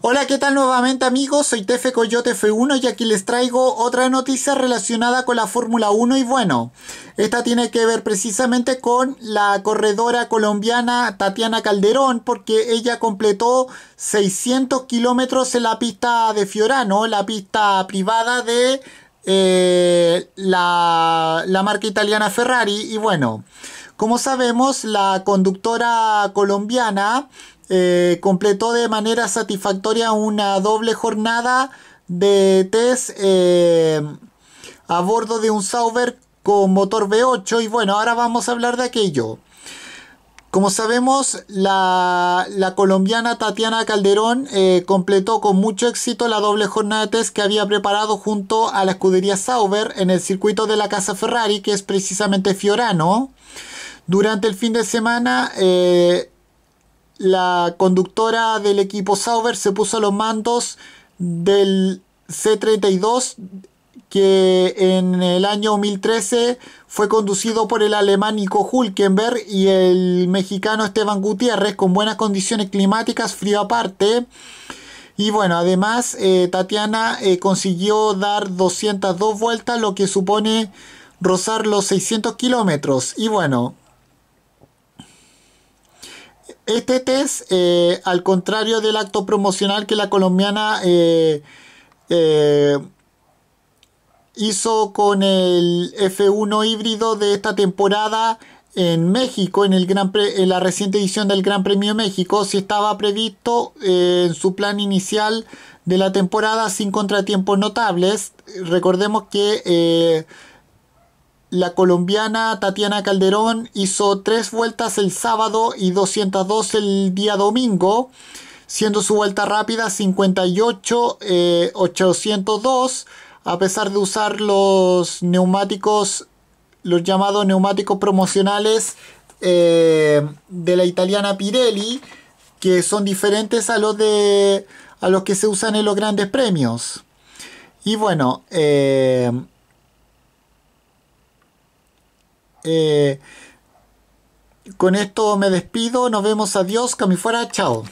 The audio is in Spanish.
Hola, ¿qué tal nuevamente amigos? Soy Tefe Coyote F1 y aquí les traigo otra noticia relacionada con la Fórmula 1 y bueno, esta tiene que ver precisamente con la corredora colombiana Tatiana Calderón porque ella completó 600 kilómetros en la pista de Fiorano, la pista privada de eh, la, la marca italiana Ferrari y bueno, como sabemos la conductora colombiana eh, completó de manera satisfactoria una doble jornada de test eh, a bordo de un Sauber con motor V8 y bueno, ahora vamos a hablar de aquello. Como sabemos, la, colombiana Tatiana Calderón eh, completó con mucho éxito la doble jornada de test que había preparado junto a la escudería Sauber en el circuito de la casa Ferrari, que es precisamente Fiorano. Durante el fin de semana, la conductora del equipo Sauber se puso a los mandos del C-32 que en el año 2013 fue conducido por el alemán Nico Hulkenberg y el mexicano Esteban Gutiérrez con buenas condiciones climáticas, frío aparte. Y bueno, además eh, Tatiana eh, consiguió dar 202 vueltas, lo que supone rozar los 600 kilómetros. Y bueno, este test, eh, al contrario del acto promocional que la colombiana eh, eh, hizo con el F1 híbrido de esta temporada en México, en, el gran en la reciente edición del Gran Premio México, si estaba previsto en su plan inicial de la temporada sin contratiempos notables. Recordemos que la colombiana Tatiana Calderón hizo tres vueltas el sábado y 202 el día domingo, siendo su vuelta rápida 58 eh, a pesar de usar los neumáticos, los llamados neumáticos promocionales eh, de la italiana Pirelli, que son diferentes a los de a los que se usan en los grandes premios. Y bueno, eh, Eh, con esto me despido, nos vemos, adiós, que fuera, chao.